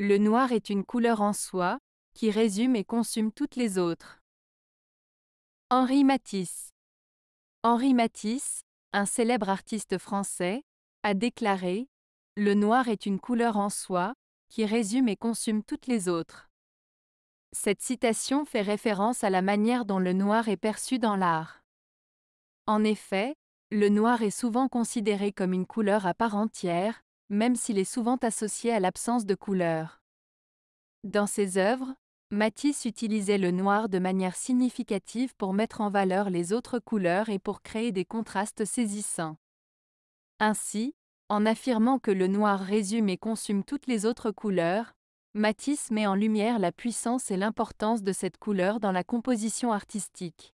Le noir est une couleur en soi, qui résume et consume toutes les autres. Henri Matisse Henri Matisse, un célèbre artiste français, a déclaré Le noir est une couleur en soi, qui résume et consume toutes les autres. Cette citation fait référence à la manière dont le noir est perçu dans l'art. En effet, le noir est souvent considéré comme une couleur à part entière, même s'il est souvent associé à l'absence de couleur. Dans ses œuvres, Matisse utilisait le noir de manière significative pour mettre en valeur les autres couleurs et pour créer des contrastes saisissants. Ainsi, en affirmant que le noir résume et consume toutes les autres couleurs, Matisse met en lumière la puissance et l'importance de cette couleur dans la composition artistique.